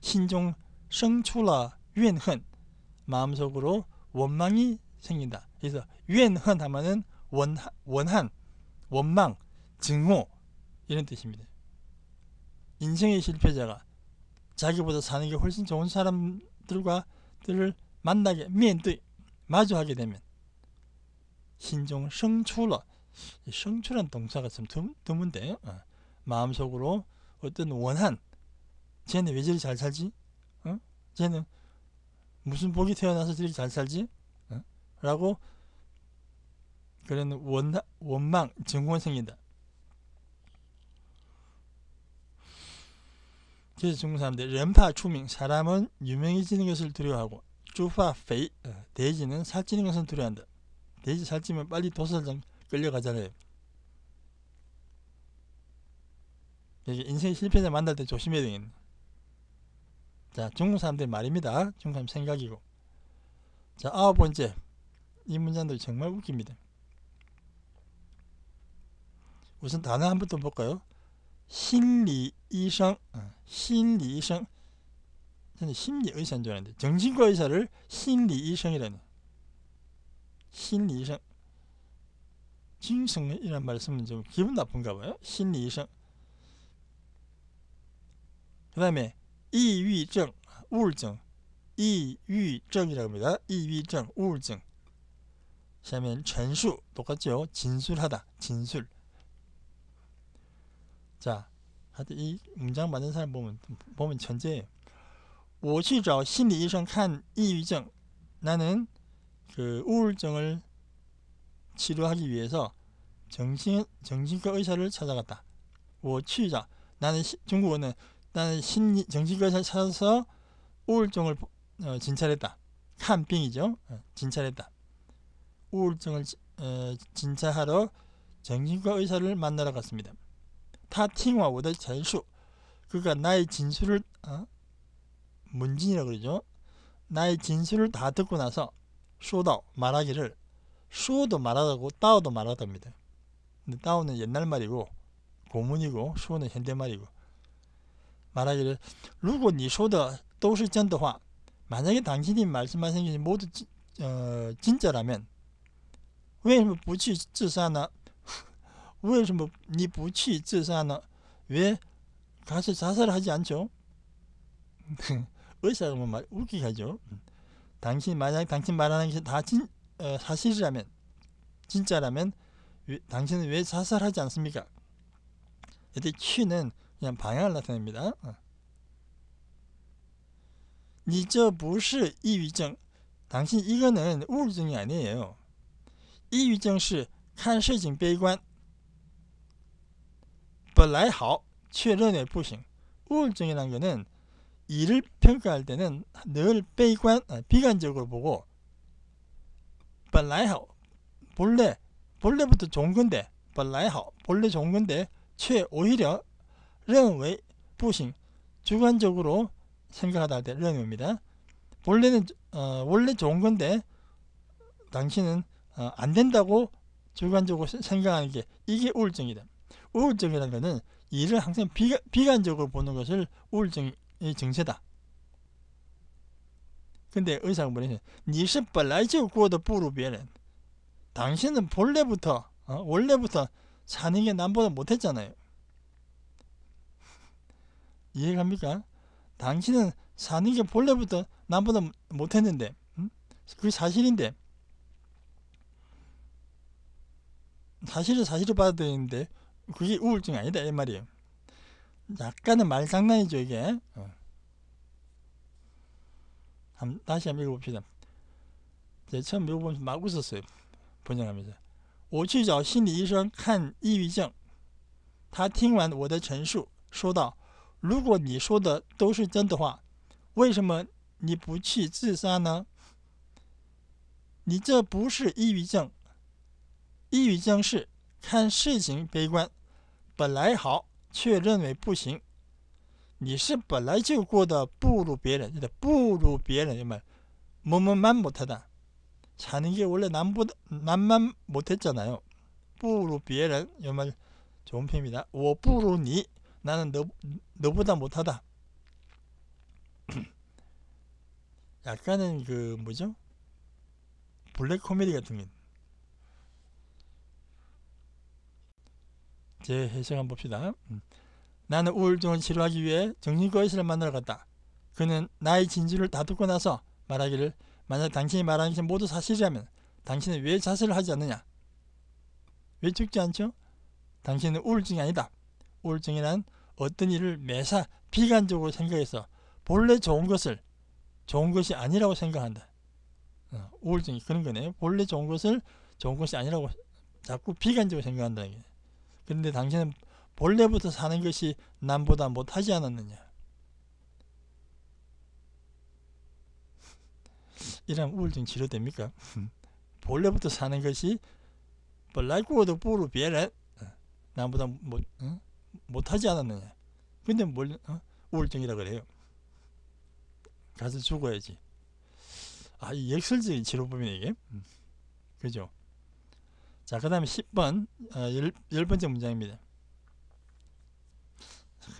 신종 성출라怨恨 마음속으로 원망이 생긴다. 그래서怨恨 하면은 원, 원한, 원망, 증오 이런 뜻입니다. 인생의 실패자가 자기보다 사는 게 훨씬 좋은 사람들과 들을 만나게 면对 마주하게 되면 신종 성출라 성출한 동사가 좀 드문데 어. 마음속으로 어떤 원한 쟤는 왜 저리 잘 살지? 어? 쟤는 무슨 복이 태어나서 저리 잘 살지? 어? 라고 그런 원, 원망, 증오가 생긴다. 그래서 중국 사람들 렌파 추밍 사람은 유명해지는 것을 두려워하고 주파 페이 어, 돼지는 살찌는 것을 두려워한다. 돼지 살찌면 빨리 도살장 끌려가잖아요. 인생 실패자 만날 때 조심해야 되겠네. 자, 중국 사람들 말입니다. 중국 사람 생각이고. 자, 아홉 번째. 이 문장들 정말 웃깁니다. 우선 단어 한번 더 볼까요? 심리의상, 어, 심리의상. 저는 심리의사인 줄 알았는데 정신과 의사를 심리의상이라니. 심리의상. 진성이라 말씀은 좀 기분 나쁜가 봐요. 심리의상. 그 다음에 이위증, 우울증 이위증이라고 합니다. 이위증, 우울증 下面 전수 똑같죠? 진술하다, 진술 자, 하여튼 이 문장 만든 사람 보면 보면 전제예요. 我去找心理医生看抑郁症. 나는 그 우울증을 치료하기 위해서 정신 정신과 의사를 찾아갔다. 我去找 나는 시, 중국어는 일단 신 정신과를 찾아서 우울증을 어, 진찰했다. 한병이죠. 어, 진찰했다. 우울증을 어, 진찰하러 정신과 의사를 만나러 갔습니다. 타팅와 오더 잘수 그가 나의 진술을 어? 문진이라 그러죠. 나의 진술을 다 듣고 나서 쇼다 말하기를 쇼도 말하다고 따오도 말하답니다. 근데 따오는 옛날 말이고 고문이고 쇼는 현대 말이고 말하기를 如果你说的都是真的话 만약에 당신이 말씀하신 것이 모두 지, 어, 진짜라면 왜 부치 지사나 왜 부치 지사나 왜 가서 자살하지 않죠? 의사가 말 뭐 웃기가죠. 당신 만약 당신 말하는 것이 다 진, 어, 사실이라면 진짜라면 왜, 당신은 왜 자살하지 않습니까? 이때 키는 그냥 방향을 나타냅니다. 어. 니저부시 이위증 당신 이거는 우울증이 아니에요. 이위증是 看事情悲观.本来好却认为不行. 우울증이란 거는 일을 평가할 때는 늘悲观, 아, 비관적으로 보고 本来好 본래 본래부터 좋은 건데 本来好 본래 좋은 건데 최 오히려 认为 부싱 주관적으로 생각하다 할때 认为입니다. 원래는 어, 원래 좋은 건데 당신은 어, 안 된다고 주관적으로 생각하는 게 이게 우울증이다. 우울증이라는 것은 일을 항상 비가, 비관적으로 보는 것을 우울증의 증세다. 근데 의사가 뭐냐면 니시 빨라이지 구워도 부르비에는 당신은 본래부터 어? 원래부터 사는 게 남보다 못했잖아요. 이해갑니까? 당신은 사는 게 본래부터 남보다 못했는데 음? 그게 사실인데 사실을 사실을 받아들이는데 그게 우울증 아니다 이 말이에요. 약간은 말장난이죠 이게. 어. 한, 다시 한번 읽어봅시다. 제 처음 읽어보면서 막 웃었어요. 번역하면서. 我去找心理医生看抑郁症，他听完我的陈述，说道：“如果你说的都是真的话，为什么你不去自杀呢？你这不是抑郁症，抑郁症是看事情悲观，本来好却认为不行。你是本来就过得不如别人，的不如别人，有没？闷闷满不特的，才能给我来难不难蛮不特잖아 요？ 不如别人，有没？总评评的，我不如你。 나는 너, 너보다 못하다. 약간은 그 뭐죠? 블랙 코미디 같은 게. 제 해석 한번 봅시다. 음. 나는 우울증을 치료하기 위해 정신과 의사를 만나러 갔다. 그는 나의 진술을 다 듣고 나서 말하기를 만약 당신이 말하는 것이 모두 사실이라면 당신은 왜 자살을 하지 않느냐? 왜 죽지 않죠? 당신은 우울증이 아니다. 우울증이란 어떤 일을 매사 비관적으로 생각해서 본래 좋은 것을 좋은 것이 아니라고 생각한다. 어, 우울증이 그런 거네요. 본래 좋은 것을 좋은 것이 아니라고 자꾸 비관적으로 생각한다. 그런데 당신은 본래부터 사는 것이 남보다 못하지 않았느냐. 이런 우울증 치료됩니까? 본래부터 사는 것이 But like w a 남보다 못, 응? 못하지 않았느냐. 근데 뭘 어? 우울증이라 그래요. 가서 죽어야지. 아, 이 역설적인 치료법이네 이게. 음. 그죠? 자, 그 다음에 10번, 아, 열, 열 번째 문장입니다.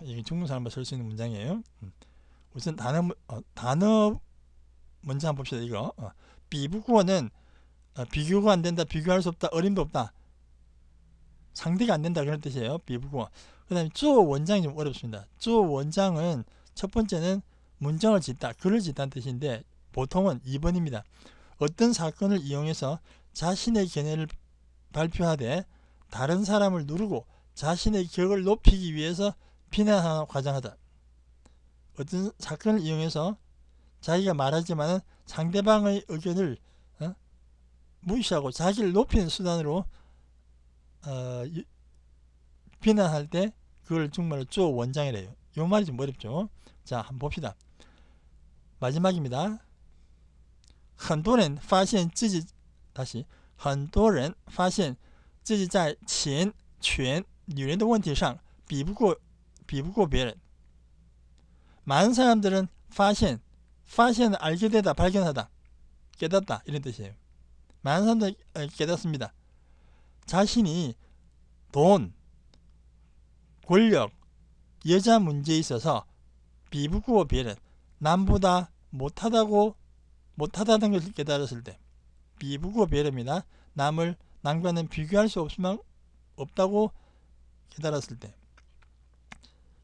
이게 중국 사람만 쓸수 있는 문장이에요. 음. 우선 단어, 어, 단어 먼저 봅시다, 이거. 어, 비부구는 어, 비교가 안 된다, 비교할 수 없다, 어림도 없다. 상대가 안 된다, 그런 뜻이에요. 비부구 그 다음에 주어 원장이 좀 어렵습니다. 주어 원장은 첫 번째는 문장을 짓다, 글을 짓다는 뜻인데 보통은 2번입니다. 어떤 사건을 이용해서 자신의 견해를 발표하되 다른 사람을 누르고 자신의 격을 높이기 위해서 비난하거 과장하다. 어떤 사건을 이용해서 자기가 말하지만 상대방의 의견을 어? 무시하고 자기를 높이는 수단으로 어, 비난할 때 그걸 정말로 쪼 원장이래요. 요 말이 좀 어렵죠. 자, 한번 봅시다. 마지막입니다. 很多人发现自己 다시 很多人发现自己在钱权女人的问题上比不过比不过别人 많은 사람들은 파신 파신 알게 되다 발견하다 깨닫다 이런 뜻이에요. 많은 사람들 깨닫습니다. 자신이 돈, 권력, 여자 문제에 있어서 비부부비엘 남보다 못하다고 못하다는 것을 깨달았을 때비부부 비엘이나 남을 남과는 비교할 수 없으면 없다고 깨달았을 때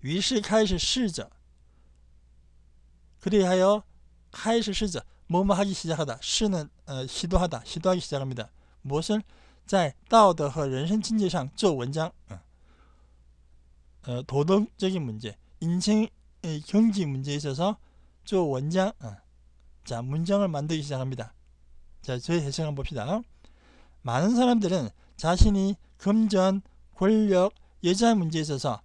위시 카이시 시저 그리하여 카이시 시저 뭐뭐 하기 시작하다 시는 어, 시도하다 시도하기 시작합니다 무엇을 在道德和人生境界上做文章。嗯 어, 도덕적인 문제, 인생 의 경기 문제에 있어서 조 원장 어, 자 문장을 만들기 시작합니다. 자 저희 해석 을번 봅시다. 많은 사람들은 자신이 금전, 권력, 여자 문제에 있어서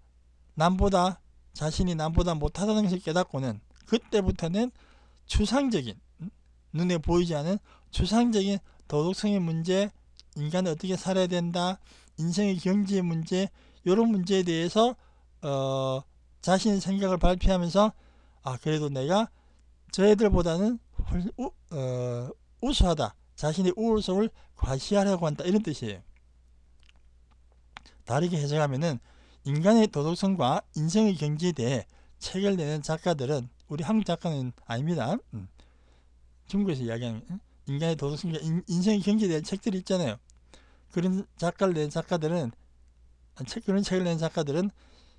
남보다 자신이 남보다 못하다는 것을 깨닫고는 그때부터는 추상적인 음? 눈에 보이지 않은 추상적인 도덕성의 문제, 인간을 어떻게 살아야 된다, 인생의 경제 문제 이런 문제에 대해서 어, 자신의 생각을 발표하면서 아 그래도 내가 저희들보다는 훨 어, 우수하다. 자신의 우월성을 과시하려고 한다. 이런 뜻이에요. 다르게 해석하면은 인간의 도덕성과 인생의 경지에 대해 책을 내는 작가들은 우리 한국 작가는 아닙니다. 음. 중국에서 이야기하는 인간의 도덕성과 인, 인생의 경지에 대한 책들이 있잖아요. 그런 작가를 낸 작가들은 책 그런 책을 낸 작가들은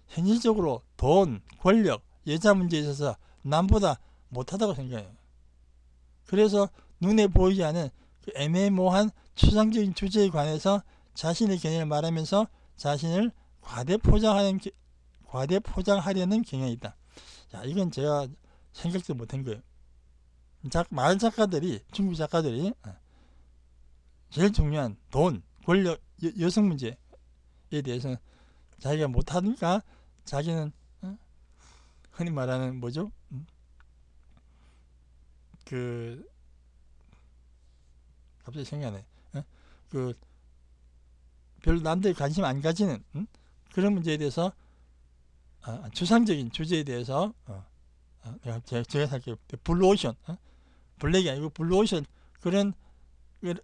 현실적으로 돈, 권력, 여자 문제에 있어서 남보다 못하다고 생각해요. 그래서 눈에 보이지 않은 그 애매모호한 추상적인 주제에 관해서 자신의 견해를 말하면서 자신을 과대 포장하는 과대 포장하려는 경향이 있다. 야, 이건 제가 생각도 못한 거예요. 작, 많은 작가들이 중국 작가들이 어, 제일 중요한 돈, 권력, 여, 여성 문제에 대해서는 자기가 못하니까 자기는 어? 흔히 말하는 뭐죠? 음? 그 갑자기 생각이 안 나. 어? 그 별로 남들 관심 안 가지는 음? 그런 문제에 대해서 아, 추상적인 주제에 대해서 어, 아, 제가, 제가 살게 블루오션 어? 블랙이 아니고 블루오션 그런 그,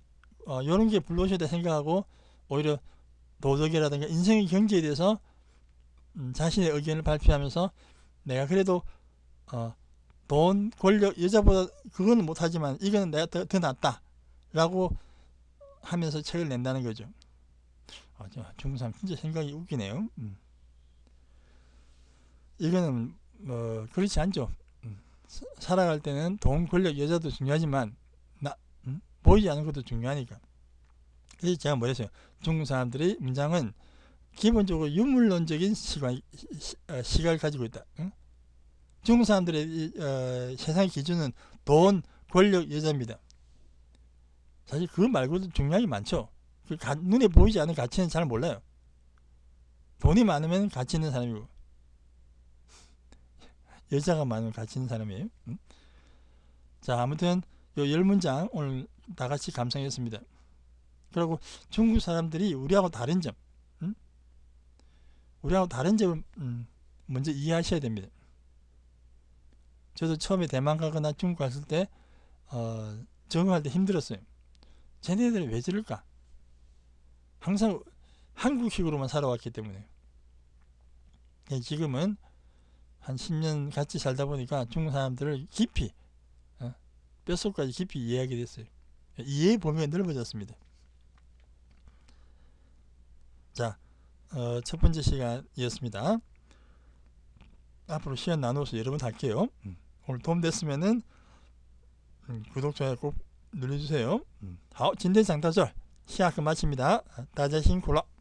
어, 이런 게 블루오션이다 생각하고 오히려 도덕이라든가 인생의 경지에 대해서 음, 자신의 의견을 발표하면서 내가 그래도 어, 돈, 권력, 여자보다 그건 못하지만 이거는 내가 더, 더 낫다 라고 하면서 책을 낸다는 거죠. 아, 중사 진짜 생각이 웃기네요. 음. 이거는 뭐 그렇지 않죠. 음. 사, 살아갈 때는 돈, 권력, 여자도 중요하지만 나 음? 보이지 않는 것도 중요하니까. 그래서 제가 뭐랬어요. 중국 사람들의 문장은 기본적으로 유물론적인 시각, 시, 어, 각을 가지고 있다. 응? 중국 사람들의 어, 세상 기준은 돈, 권력, 여자입니다. 사실 그 말고도 중요한 게 많죠. 그 가, 눈에 보이지 않는 가치는 잘 몰라요. 돈이 많으면 가치 있는 사람이고 여자가 많으면 가치 있는 사람이에요. 응? 자 아무튼 요열 문장 오늘 다같이 감상했습니다. 그리고 중국 사람들이 우리하고 다른 점 우리하고 다른 점을 음, 먼저 이해하셔야 됩니다. 저도 처음에 대만 가거나 중국 갔을 때 어, 적응할 때 힘들었어요. 쟤네들이 왜 저럴까? 항상 한국식으로만 살아왔기 때문에 예, 지금은 한 10년 같이 살다 보니까 중국 사람들을 깊이 어, 뼛속까지 깊이 이해하게 됐어요. 이해 범위가 넓어졌습니다. 자, 어, 첫 번째 시간이었습니다. 앞으로 시간 나눠서 여러 번 할게요. 음. 오늘 도움 됐으면은 음, 구독자에 꼭 눌러주세요. 음. 好，今天讲到这儿，下课마칩니다。大家辛苦了。 어,